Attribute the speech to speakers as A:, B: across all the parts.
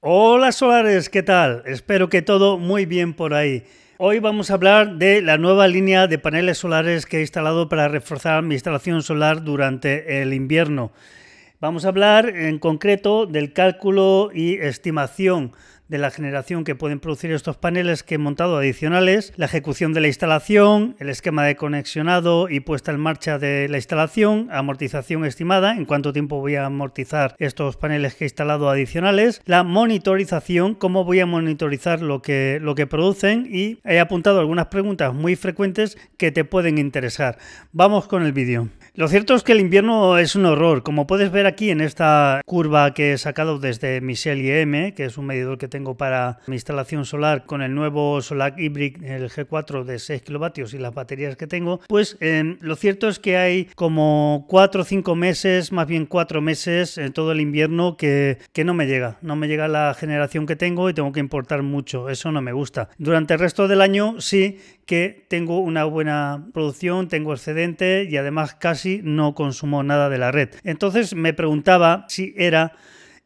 A: Hola solares, ¿qué tal? Espero que todo muy bien por ahí. Hoy vamos a hablar de la nueva línea de paneles solares que he instalado para reforzar mi instalación solar durante el invierno. Vamos a hablar en concreto del cálculo y estimación de la generación que pueden producir estos paneles que he montado adicionales, la ejecución de la instalación, el esquema de conexionado y puesta en marcha de la instalación, amortización estimada, en cuánto tiempo voy a amortizar estos paneles que he instalado adicionales, la monitorización, cómo voy a monitorizar lo que, lo que producen y he apuntado algunas preguntas muy frecuentes que te pueden interesar. Vamos con el vídeo. Lo cierto es que el invierno es un horror. Como puedes ver aquí en esta curva que he sacado desde mi IEM, que es un medidor que tengo para mi instalación solar con el nuevo Solar Hybrid, el G4 de 6 kilovatios y las baterías que tengo, pues em, lo cierto es que hay como 4 o 5 meses, más bien 4 meses en todo el invierno que no me llega. No me llega la generación que tengo y tengo que importar mucho. Eso no me gusta. Durante el resto del año sí que tengo una buena producción, tengo excedente y además casi no consumo nada de la red. Entonces me preguntaba si era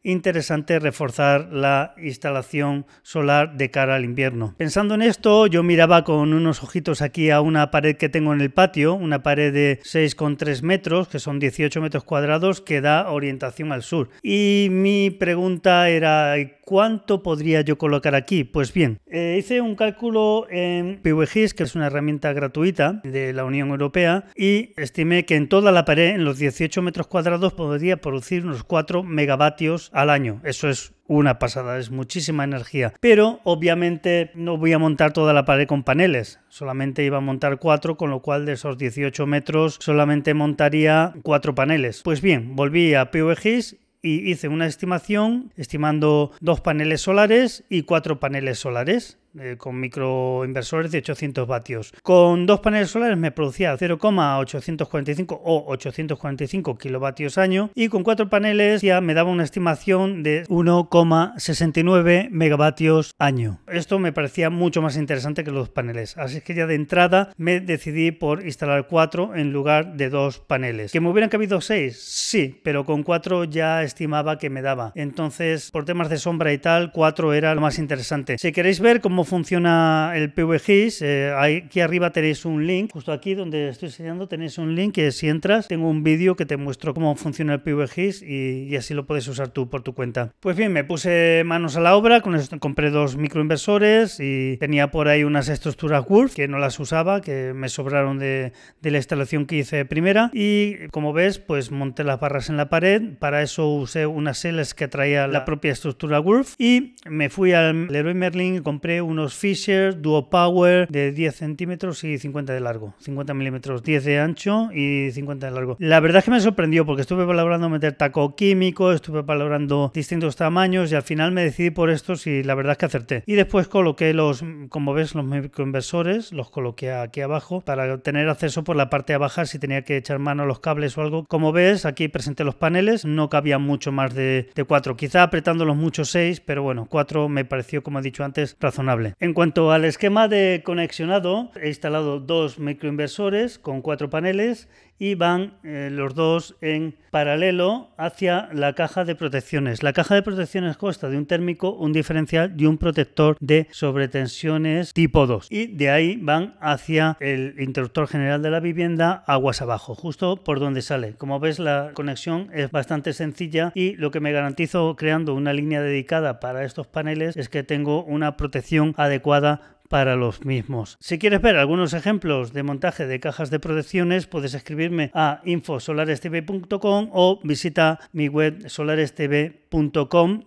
A: interesante reforzar la instalación solar de cara al invierno. Pensando en esto, yo miraba con unos ojitos aquí a una pared que tengo en el patio, una pared de 6,3 metros, que son 18 metros cuadrados, que da orientación al sur. Y mi pregunta era, ¿cuánto podría yo colocar aquí? Pues bien, eh, hice un cálculo en PVGIS, que es una herramienta gratuita de la Unión Europea, y estimé que en toda la pared, en los 18 metros cuadrados, podría producir unos 4 megavatios al año. Eso es una pasada, es muchísima energía. Pero obviamente no voy a montar toda la pared con paneles, solamente iba a montar cuatro, con lo cual de esos 18 metros solamente montaría cuatro paneles. Pues bien, volví a PvGS y hice una estimación estimando dos paneles solares y cuatro paneles solares. Eh, con microinversores de 800 vatios. Con dos paneles solares me producía 0,845 o 845 kilovatios año y con cuatro paneles ya me daba una estimación de 1,69 megavatios año. Esto me parecía mucho más interesante que los paneles, así que ya de entrada me decidí por instalar cuatro en lugar de dos paneles. ¿Que me hubieran cabido seis? Sí, pero con cuatro ya estimaba que me daba. Entonces, por temas de sombra y tal, cuatro era lo más interesante. Si queréis ver cómo funciona el PVGIS, eh, aquí arriba tenéis un link, justo aquí donde estoy enseñando tenéis un link que si entras tengo un vídeo que te muestro cómo funciona el PVGIS y, así lo puedes usar tú por tu cuenta. Pues bien, me puse manos a la obra, con compré dos microinversores y tenía por ahí unas estructuras WURF que no las usaba, que me sobraron de, la instalación que hice primera y como ves pues monté las barras en la pared, para eso usé unas seles que traía la propia estructura wolf y me fui al Leroy Merlin y compré un unos Fisher Duo Power de 10 centímetros y 50 de largo, 50 milímetros, 10 de ancho y 50 de largo. La verdad es que me sorprendió porque estuve valorando meter taco químico, estuve valorando distintos tamaños y al final me decidí por estos y la verdad es que acerté. Y después coloqué los, como ves, los microinversores, los coloqué aquí abajo para tener acceso por la parte de abajo si tenía que echar mano a los cables o algo. Como ves, aquí presenté los paneles, no cabía mucho más de, de 4, quizá apretándolos mucho 6, pero bueno, 4 me pareció, como he dicho antes, razonable. En cuanto al esquema de conexionado, he instalado dos microinversores con cuatro paneles y van eh, los dos en paralelo hacia la caja de protecciones. La caja de protecciones consta de un térmico, un diferencial y un protector de sobretensiones tipo 2 y de ahí van hacia el interruptor general de la vivienda aguas abajo, justo por donde sale. Como ves la conexión es bastante sencilla y lo que me garantizo creando una línea dedicada para estos paneles es que tengo una protección adecuada para los mismos. Si quieres ver algunos ejemplos de montaje de cajas de protecciones, puedes escribirme a infosolarestv.com o visita mi web solarestv.com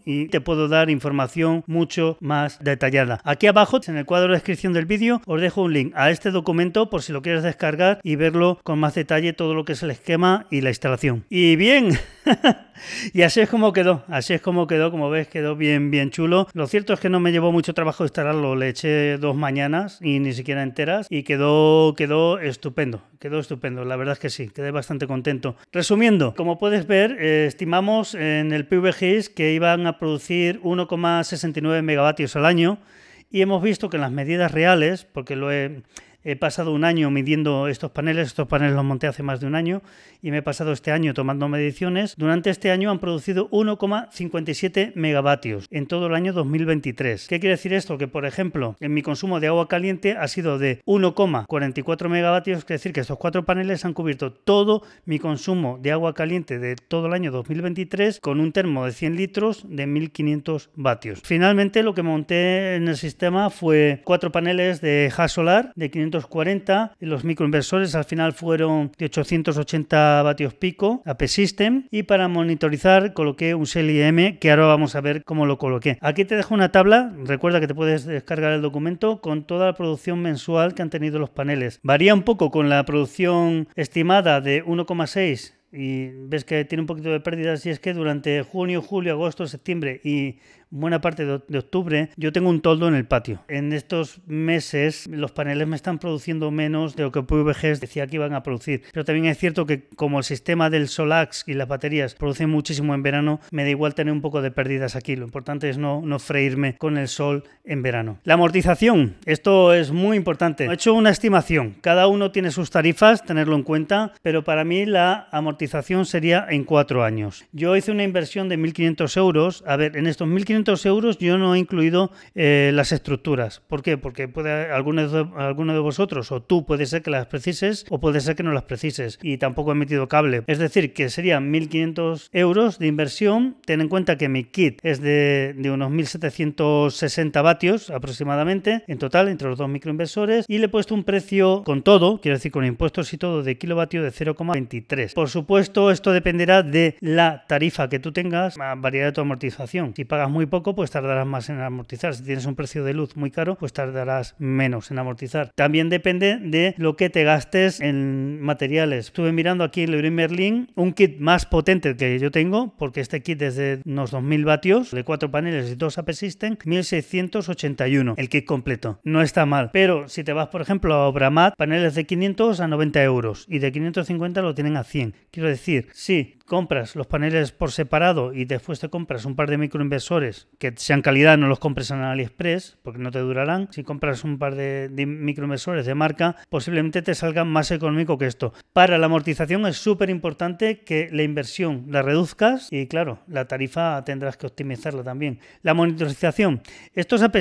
A: y te puedo dar información mucho más detallada. Aquí abajo, en el cuadro de descripción del vídeo, os dejo un link a este documento por si lo quieres descargar y verlo con más detalle todo lo que es el esquema y la instalación. Y bien, y así es como quedó, así es como quedó, como ves quedó bien, bien chulo. Lo cierto es que no me llevó mucho trabajo instalarlo, le eché dos mañanas y ni siquiera enteras y quedó, quedó estupendo, quedó estupendo, la verdad es que sí, quedé bastante contento. Resumiendo, como puedes ver, estimamos en el PVG que iban a producir 1,69 megavatios al año y hemos visto que en las medidas reales, porque lo he, He pasado un año midiendo estos paneles, estos paneles los monté hace más de un año y me he pasado este año tomando mediciones. Durante este año han producido 1,57 megavatios en todo el año 2023. ¿Qué quiere decir esto? Que por ejemplo, en mi consumo de agua caliente ha sido de 1,44 megavatios, es decir, que estos cuatro paneles han cubierto todo mi consumo de agua caliente de todo el año 2023 con un termo de 100 litros de 1500 vatios. Finalmente lo que monté en el sistema fue cuatro paneles de solar de 500 y Los microinversores al final fueron de 880 vatios pico a system Y para monitorizar coloqué un Shell que ahora vamos a ver cómo lo coloqué. Aquí te dejo una tabla. Recuerda que te puedes descargar el documento con toda la producción mensual que han tenido los paneles. Varía un poco con la producción estimada de 1,6 y ves que tiene un poquito de pérdidas si es que durante junio, julio, agosto, septiembre y buena parte de octubre, yo tengo un toldo en el patio. En estos meses los paneles me están produciendo menos de lo que PVG decía que iban a producir. Pero también es cierto que como el sistema del Solax y las baterías producen muchísimo en verano, me da igual tener un poco de pérdidas aquí. Lo importante es no, no freírme con el sol en verano. La amortización, esto es muy importante. He hecho una estimación. Cada uno tiene sus tarifas, tenerlo en cuenta, pero para mí la amortización sería en cuatro años. Yo hice una inversión de 1.500 euros. A ver, en estos 1.500 euros yo no he incluido eh, las estructuras. ¿Por qué? Porque puede alguno de, de vosotros o tú puede ser que las precises o puede ser que no las precises. Y tampoco he metido cable. Es decir, que serían 1.500 euros de inversión. Ten en cuenta que mi kit es de, unos 1.760 vatios aproximadamente en total entre los dos microinversores y le he puesto un precio con todo, quiero decir con impuestos y todo de kilovatio de 0,23. Por supuesto, esto dependerá de la tarifa que tú tengas, variedad de tu amortización. Si pagas muy poco, pues tardarás más en amortizar. Si tienes un precio de luz muy caro, pues tardarás menos en amortizar. También depende de lo que te gastes en materiales. Estuve mirando aquí en Leroy Merlin un kit más potente que yo tengo, porque este kit es de unos 2000 vatios, de cuatro paneles y dos a 1681, el kit completo. No está mal, pero si te vas, por ejemplo, a Obramat, paneles de 500 a 90 euros y de 550 lo tienen a 100. Quiero decir, sí, compras los paneles por separado y después te compras un par de microinversores que sean calidad, no los compres en AliExpress porque no te durarán. Si compras un par de, microinversores de marca, posiblemente te salga más económico que esto. Para la amortización es súper importante que la inversión la reduzcas y claro, la tarifa tendrás que optimizarla también. La monitorización. Estos AP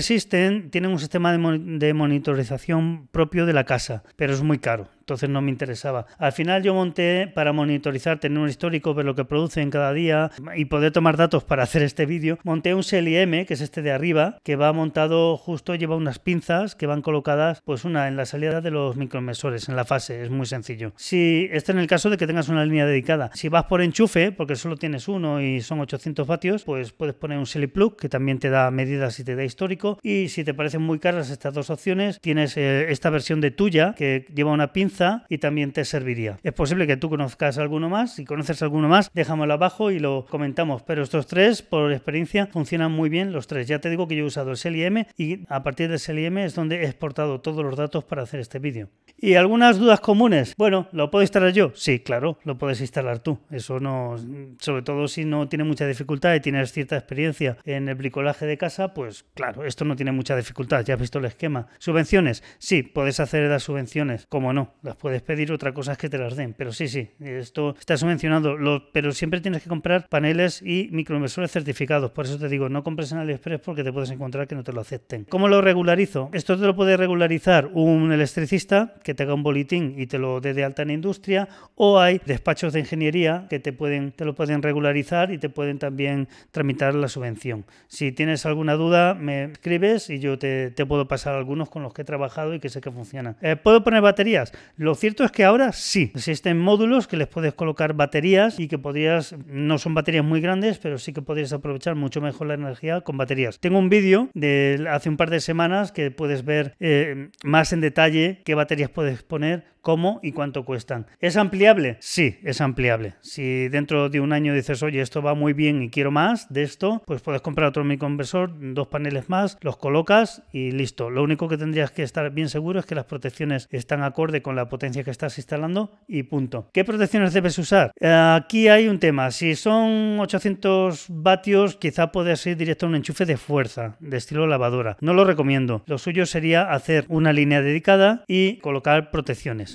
A: tienen un sistema de monitorización propio de la casa, pero es muy caro entonces no me interesaba. Al final yo monté para monitorizar, tener un histórico, ver lo que producen cada día y poder tomar datos para hacer este vídeo. Monté un M que es este de arriba, que va montado justo, lleva unas pinzas que van colocadas, pues una en la salida de los micromesores en la fase, es muy sencillo. Si, este en el caso de que tengas una línea dedicada. Si vas por enchufe, porque solo tienes uno y son 800 vatios, pues puedes poner un SELI Plug, que también te da medidas y te da histórico. Y si te parecen muy caras estas dos opciones, tienes eh, esta versión de tuya, que lleva una pinza y también te serviría. Es posible que tú conozcas alguno más, si conoces alguno más, déjamelo abajo y lo comentamos, pero estos tres, por experiencia, funcionan muy bien los tres. Ya te digo que yo he usado el SLIM y a partir del SLIM es donde he exportado todos los datos para hacer este vídeo. ¿Y algunas dudas comunes? Bueno, ¿lo puedo instalar yo? Sí, claro, lo puedes instalar tú. Eso no, sobre todo si no tiene mucha dificultad y tienes cierta experiencia en el bricolaje de casa, pues claro, esto no tiene mucha dificultad, ya has visto el esquema. ¿Subvenciones? Sí, puedes hacer las subvenciones, como no, las puedes pedir, otra cosa es que te las den. Pero sí, sí, esto está subvencionado. pero siempre tienes que comprar paneles y microinversores certificados. Por eso te digo, no compres en AliExpress porque te puedes encontrar que no te lo acepten. ¿Cómo lo regularizo? Esto te lo puede regularizar un electricista que te haga un boletín y te lo dé de alta en industria, o hay despachos de ingeniería que te, pueden, te lo pueden regularizar y te pueden también tramitar la subvención. Si tienes alguna duda, me escribes y yo te, te puedo pasar algunos con los que he trabajado y que sé que funcionan. Eh, ¿Puedo poner baterías? Lo cierto es que ahora sí, existen módulos que les puedes colocar baterías y que podrías, no son baterías muy grandes, pero sí que podrías aprovechar mucho mejor la energía con baterías. Tengo un vídeo de hace un par de semanas que puedes ver eh, más en detalle qué baterías puedes poner cómo y cuánto cuestan. ¿Es ampliable? Sí, es ampliable. Si dentro de un año dices, oye, esto va muy bien y quiero más de esto, pues puedes comprar otro microinversor, dos paneles más, los colocas y listo. Lo único que tendrías que estar bien seguro es que las protecciones están acorde con la potencia que estás instalando y punto. ¿Qué protecciones debes usar? Eh, aquí hay un tema. Si son 800 vatios, quizá puedes ir directo a un enchufe de fuerza, de estilo lavadora. No lo recomiendo. Lo suyo sería hacer una línea dedicada y colocar protecciones.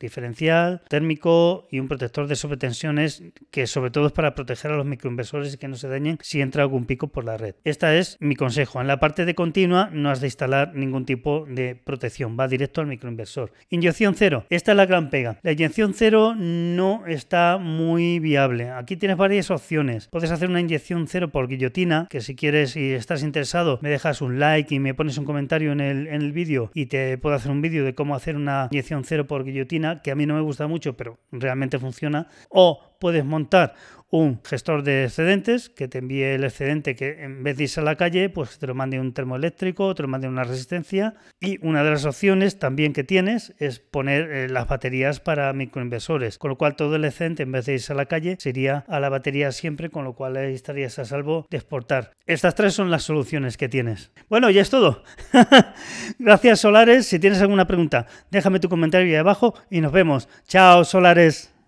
A: diferencial, térmico y un protector de sobretensiones que sobre todo es para proteger a los microinversores y que no se dañen si entra algún pico por la red. Esta es mi consejo. En la parte de continua no has de instalar ningún tipo de protección, va directo al microinversor. Inyección cero, esta es la gran pega. La inyección cero no está muy viable. Aquí tienes varias opciones. Puedes hacer una inyección cero por guillotina, que si quieres y estás interesado me dejas un like y me pones un comentario en el, en el vídeo y te puedo hacer un vídeo de cómo hacer una inyección cero por guillotina que a mí no me gusta mucho, pero realmente funciona, o puedes montar un gestor de excedentes que te envíe el excedente que en vez de irse a la calle, pues te lo mande un termoeléctrico, te lo mande una resistencia. Y una de las opciones también que tienes es poner eh, las baterías para microinversores, con lo cual todo el excedente en vez de irse a la calle sería a la batería siempre, con lo cual estarías a salvo de exportar. Estas tres son las soluciones que tienes. Bueno, ya es todo. Gracias Solares. Si tienes alguna pregunta, déjame tu comentario ahí abajo y nos vemos. Chao Solares.